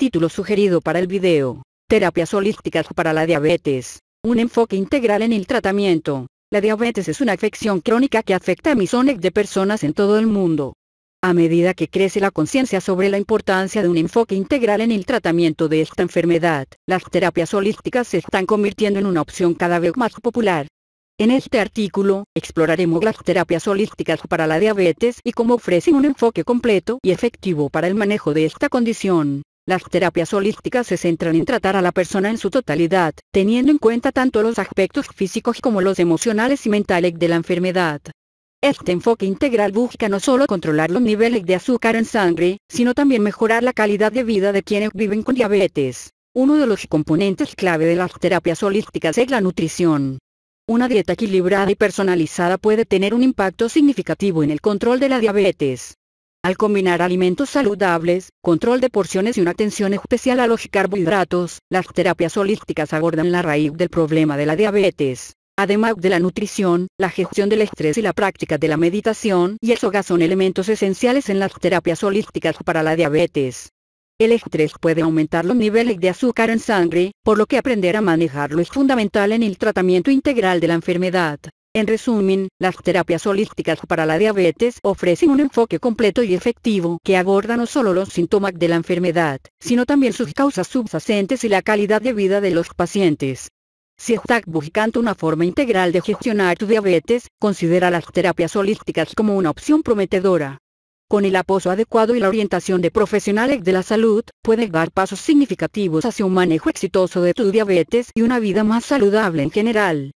Título sugerido para el video. Terapias holísticas para la diabetes. Un enfoque integral en el tratamiento. La diabetes es una afección crónica que afecta a millones de personas en todo el mundo. A medida que crece la conciencia sobre la importancia de un enfoque integral en el tratamiento de esta enfermedad, las terapias holísticas se están convirtiendo en una opción cada vez más popular. En este artículo, exploraremos las terapias holísticas para la diabetes y cómo ofrecen un enfoque completo y efectivo para el manejo de esta condición. Las terapias holísticas se centran en tratar a la persona en su totalidad, teniendo en cuenta tanto los aspectos físicos como los emocionales y mentales de la enfermedad. Este enfoque integral busca no solo controlar los niveles de azúcar en sangre, sino también mejorar la calidad de vida de quienes viven con diabetes. Uno de los componentes clave de las terapias holísticas es la nutrición. Una dieta equilibrada y personalizada puede tener un impacto significativo en el control de la diabetes. Al combinar alimentos saludables, control de porciones y una atención especial a los carbohidratos, las terapias holísticas abordan la raíz del problema de la diabetes. Además de la nutrición, la gestión del estrés y la práctica de la meditación y el soga son elementos esenciales en las terapias holísticas para la diabetes. El estrés puede aumentar los niveles de azúcar en sangre, por lo que aprender a manejarlo es fundamental en el tratamiento integral de la enfermedad. En resumen, las terapias holísticas para la diabetes ofrecen un enfoque completo y efectivo que aborda no solo los síntomas de la enfermedad, sino también sus causas subyacentes y la calidad de vida de los pacientes. Si estás buscando una forma integral de gestionar tu diabetes, considera las terapias holísticas como una opción prometedora. Con el apoyo adecuado y la orientación de profesionales de la salud, puedes dar pasos significativos hacia un manejo exitoso de tu diabetes y una vida más saludable en general.